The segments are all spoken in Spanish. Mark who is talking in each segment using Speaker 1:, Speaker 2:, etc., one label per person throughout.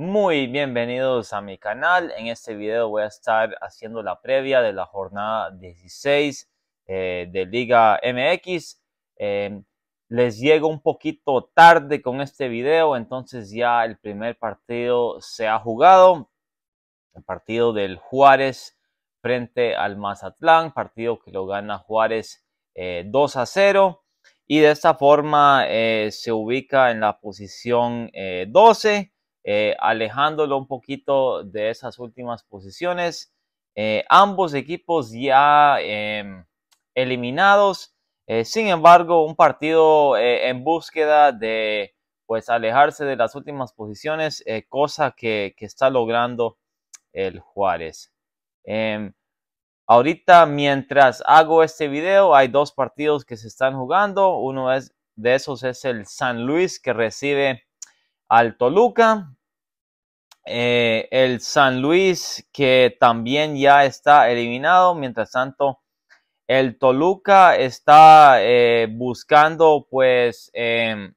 Speaker 1: Muy bienvenidos a mi canal. En este video voy a estar haciendo la previa de la jornada 16 eh, de Liga MX. Em, les llego un poquito tarde con este video, entonces ya el primer partido se ha jugado. El partido del Juárez frente al Mazatlán, partido que lo gana Juárez 2 eh, a 0. Y de esta forma eh, se ubica en la posición 12 eh, alejándolo un poquito de esas últimas posiciones. Eh, ambos equipos ya em, eliminados. Eh, sin embargo, un partido en búsqueda de pues alejarse de las últimas posiciones, cosa que, que, está logrando el Juárez. Em, ahorita mientras hago este video hay dos partidos que se están jugando. Uno es, de esos es el San Luis que recibe al Toluca. Eh, el San Luis, que también ya está eliminado. Mientras tanto, el Toluca está eh, buscando, pues, em,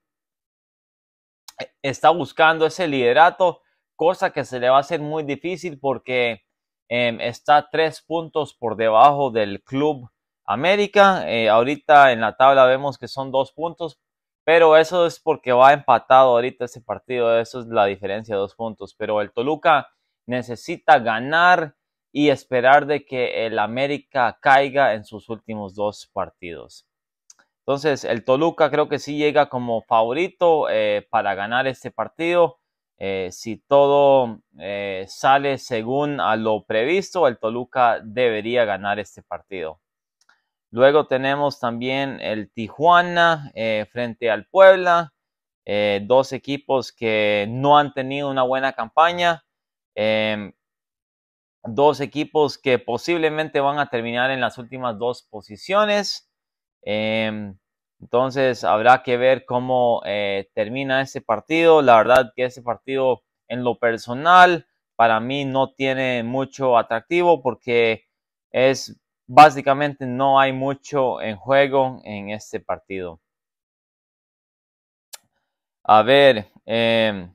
Speaker 1: está buscando ese liderato, cosa que se le va a hacer muy difícil porque em, está tres puntos por debajo del Club América. Eh, ahorita en la tabla vemos que son dos puntos, pero eso es porque va empatado ahorita ese partido, eso es la diferencia, de dos puntos. Pero el Toluca necesita ganar y esperar de que el América caiga en sus últimos dos partidos. Entonces, el Toluca creo que sí llega como favorito eh, para ganar este partido. Eh, si todo eh, sale según a lo previsto, el Toluca debería ganar este partido. Luego tenemos también el Tijuana eh, frente al Puebla, eh, dos equipos que no han tenido una buena campaña, em, dos equipos que posiblemente van a terminar en las últimas dos posiciones. Em, entonces habrá que ver cómo eh, termina este partido. La verdad que este partido en lo personal para mí no tiene mucho atractivo porque es básicamente no hay mucho en juego en este partido. A ver, em,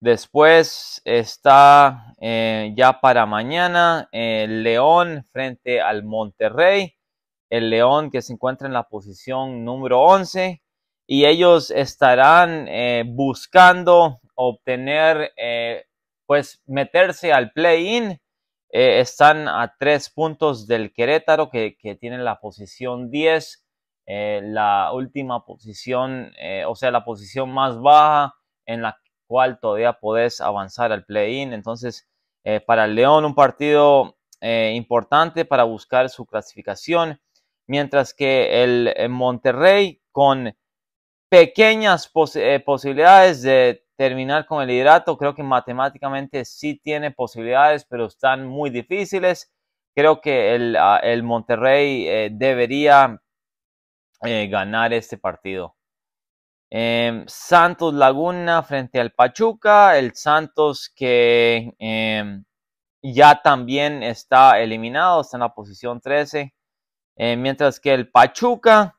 Speaker 1: después está eh, ya para mañana el León frente al Monterrey. El León que se encuentra en la posición número 11 y ellos estarán eh, buscando obtener, eh, pues meterse al play-in eh, están a tres puntos del Querétaro, que, tiene la posición 10, eh, la última posición, eh, o sea, la posición más baja en la cual todavía podés avanzar al play-in. Entonces, para el León, un partido importante para buscar su clasificación, mientras que el, Monterrey, con pequeñas posibilidades de terminar con el hidrato, Creo que matemáticamente sí tiene posibilidades, pero están muy difíciles. Creo que el, ah, Monterrey eh, debería eh, ganar este partido. Em, Santos Laguna frente al Pachuca. El Santos que em, ya también está eliminado, está en la posición 13. Eh, mientras que el Pachuca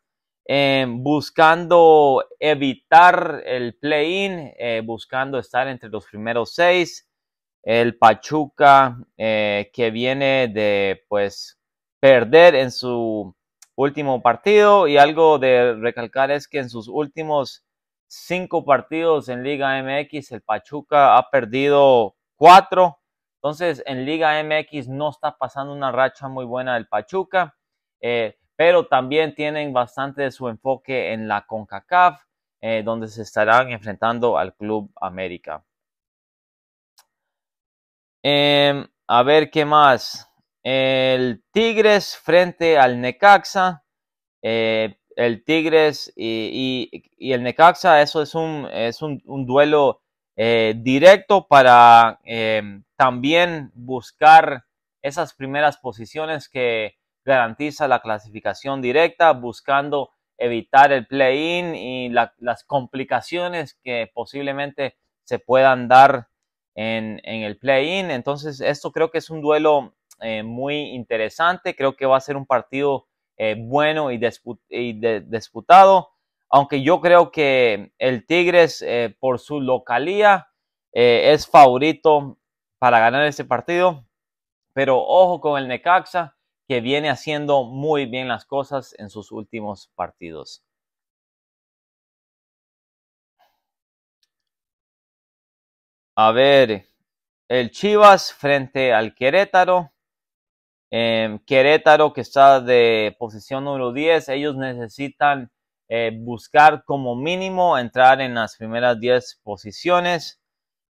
Speaker 1: Em, buscando evitar el play-in, eh, buscando estar entre los primeros seis. El Pachuca eh, que viene de pues perder en su último partido y algo de recalcar es que en sus últimos cinco partidos en Liga MX el Pachuca ha perdido cuatro. Entonces en Liga MX no está pasando una racha muy buena el Pachuca. Eh, pero también tienen bastante su enfoque en la CONCACAF, eh, donde se estarán enfrentando al Club América. Em, a ver qué más. El Tigres frente al Necaxa. Eh, el Tigres y, el Necaxa, eso es un, es un duelo eh, directo para em, también buscar esas primeras posiciones que garantiza la clasificación directa buscando evitar el play-in y las complicaciones que posiblemente se puedan dar en, el play-in. Entonces, esto creo que es un duelo eh, muy interesante. Creo que va a ser un partido eh, bueno y, disputado. Aunque yo creo que el Tigres, eh, por su localía, es favorito para ganar ese partido. Pero ojo con el Necaxa que viene haciendo muy bien las cosas en sus últimos partidos. A ver, el Chivas frente al Querétaro. Em, Querétaro que está de posición número 10, ellos necesitan eh, buscar como mínimo entrar en las primeras 10 posiciones.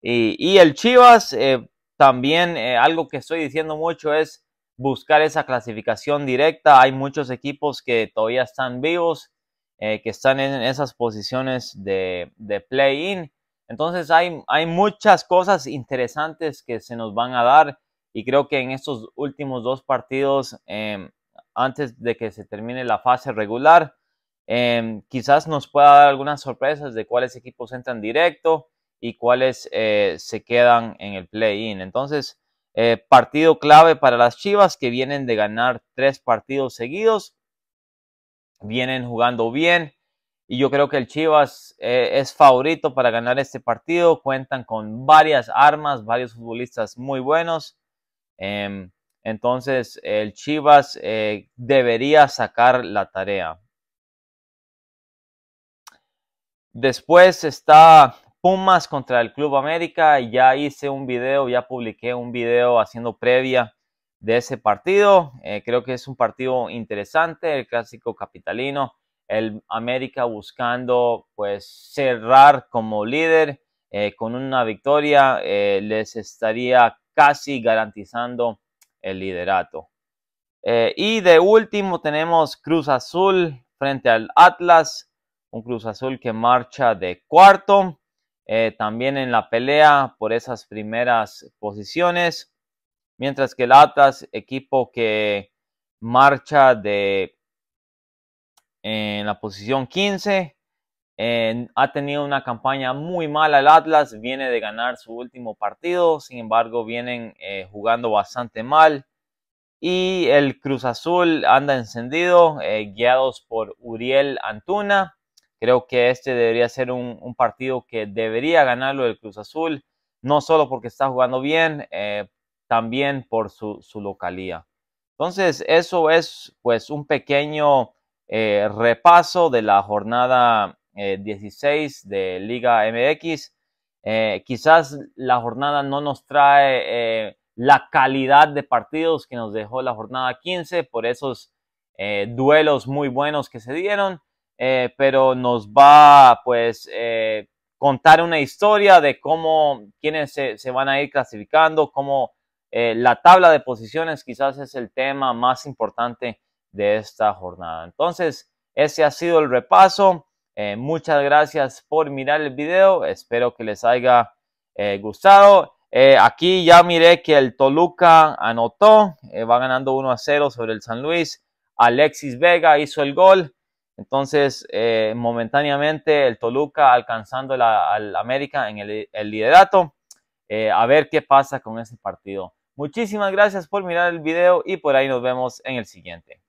Speaker 1: Y, el Chivas, eh, también eh, algo que estoy diciendo mucho es buscar esa clasificación directa. Hay muchos equipos que todavía están vivos, eh, que están en esas posiciones de, play-in. Entonces hay, hay muchas cosas interesantes que se nos van a dar y creo que en estos últimos dos partidos, em, antes de que se termine la fase regular, em, quizás nos pueda dar algunas sorpresas de cuáles equipos entran directo y cuáles eh, se quedan en el play-in. Entonces, eh, partido clave para las Chivas que vienen de ganar tres partidos seguidos. Vienen jugando bien. Y yo creo que el Chivas eh, es favorito para ganar este partido. Cuentan con varias armas, varios futbolistas muy buenos. Em, entonces el Chivas eh, debería sacar la tarea. Después está Pumas contra el Club América. Ya hice un video, ya publiqué un video haciendo previa de ese partido. Eh, creo que es un partido interesante, el clásico capitalino. El América buscando pues cerrar como líder eh, con una victoria eh, les estaría casi garantizando el liderato. y de último tenemos Cruz Azul frente al Atlas, un Cruz Azul que marcha de cuarto eh, también en la pelea por esas primeras posiciones, mientras que el Atlas, equipo que marcha de en la posición 15, eh, ha tenido una campaña muy mala el Atlas, viene de ganar su último partido, sin embargo vienen eh, jugando bastante mal. Y el Cruz Azul anda encendido, guiados por Uriel Antuna. Creo que este debería ser un, partido que debería ganarlo el Cruz Azul, no solo porque está jugando bien, eh, también por su, localía. Entonces, eso es pues un pequeño eh, repaso de la jornada 16 eh, de Liga MX. quizás la jornada no nos trae la calidad de partidos que nos dejó la jornada 15 por esos duelos muy buenos que se dieron, eh, pero nos va pues eh, contar una historia de cómo quienes se, van a ir clasificando, cómo eh, la tabla de posiciones quizás es el tema más importante de esta jornada. Entonces, ese ha sido el repaso. muchas gracias por mirar el video. Espero que les haya gustado. aquí ya miré que el Toluca anotó, va ganando 1 a 0 sobre el San Luis. Alexis Vega hizo el gol. Entonces, eh, momentáneamente el Toluca alcanzando al América en el, liderato. Eh, a ver qué pasa con ese partido. Muchísimas gracias por mirar el video y por ahí nos vemos en el siguiente.